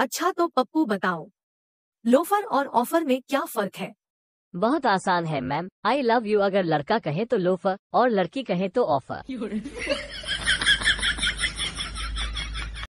अच्छा तो पप्पू बताओ लोफर और ऑफर में क्या फर्क है बहुत आसान है मैम आई लव यू अगर लड़का कहे तो लोफर और लड़की कहे तो ऑफर